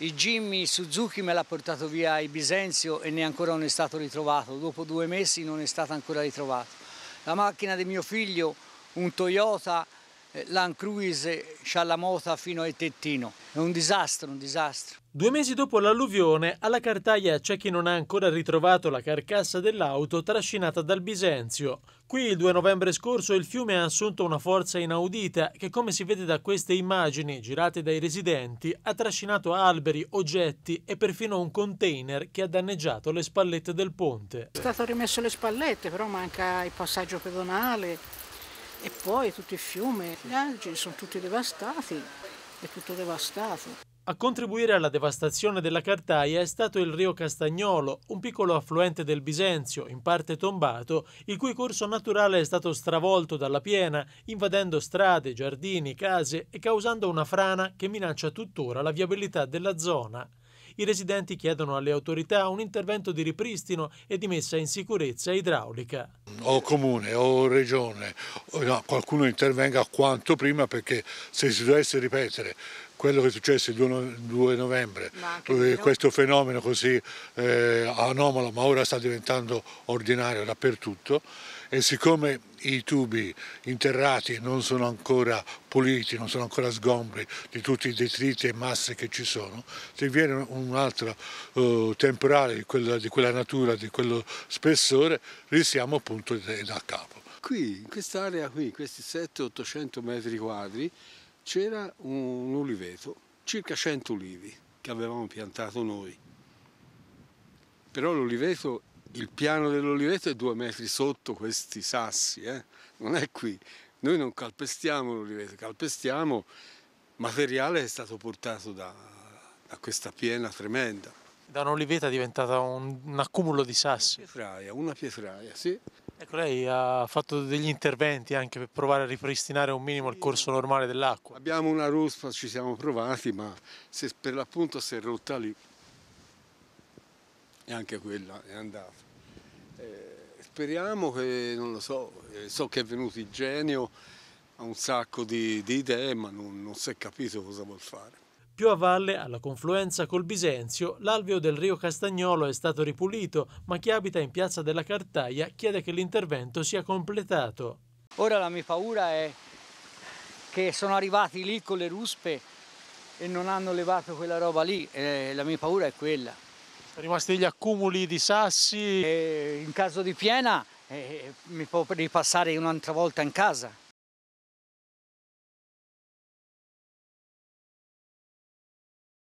Il Jimmy Suzuki me l'ha portato via il Bisenzio e ne ancora non è stato ritrovato, dopo due mesi non è stato ancora ritrovato. La macchina di mio figlio, un Toyota eh, l'Ancruise, Scialamota fino a Tettino. È un disastro, un disastro. Due mesi dopo l'alluvione, alla Cartaglia c'è chi non ha ancora ritrovato la carcassa dell'auto trascinata dal Bisenzio. Qui il 2 novembre scorso il fiume ha assunto una forza inaudita che, come si vede da queste immagini girate dai residenti, ha trascinato alberi, oggetti e perfino un container che ha danneggiato le spallette del ponte. È stato rimesso le spallette, però manca il passaggio pedonale, e poi tutto il fiume, gli eh, alberi sono tutti devastati, è tutto devastato. A contribuire alla devastazione della Cartaia è stato il rio Castagnolo, un piccolo affluente del Bisenzio, in parte tombato, il cui corso naturale è stato stravolto dalla piena, invadendo strade, giardini, case e causando una frana che minaccia tuttora la viabilità della zona. I residenti chiedono alle autorità un intervento di ripristino e di messa in sicurezza idraulica. O comune o regione, qualcuno intervenga quanto prima perché se si dovesse ripetere quello che è successo il 2 novembre, eh, questo fenomeno così eh, anomalo ma ora sta diventando ordinario dappertutto e siccome i tubi interrati non sono ancora puliti, non sono ancora sgombri di tutti i detriti e masse che ci sono, se viene un altro eh, temporale di quella, di quella natura, di quello spessore, rischiamo appunto da capo. Qui, in quest'area qui, questi 700-800 metri quadri, c'era un uliveto, circa 100 ulivi che avevamo piantato noi. Però l'oliveto, il piano dell'oliveto è due metri sotto questi sassi, eh? non è qui. Noi non calpestiamo l'oliveto, calpestiamo materiale che è stato portato da, da questa piena tremenda. Da un'oliveta è diventata un, un accumulo di sassi. Una pietraia, una pietraia, sì. Ecco, lei ha fatto degli interventi anche per provare a ripristinare un minimo il corso normale dell'acqua. Abbiamo una ruspa, ci siamo provati, ma se per l'appunto si è rotta lì e anche quella è andata. Eh, speriamo che, non lo so, eh, so che è venuto il genio, ha un sacco di, di idee, ma non, non si è capito cosa vuol fare. Più a valle, alla confluenza col Bisenzio, l'alveo del Rio Castagnolo è stato ripulito, ma chi abita in piazza della Cartaia chiede che l'intervento sia completato. Ora la mia paura è che sono arrivati lì con le ruspe e non hanno levato quella roba lì, eh, la mia paura è quella. Sono rimasti gli accumuli di sassi? Eh, in caso di piena eh, mi può ripassare un'altra volta in casa.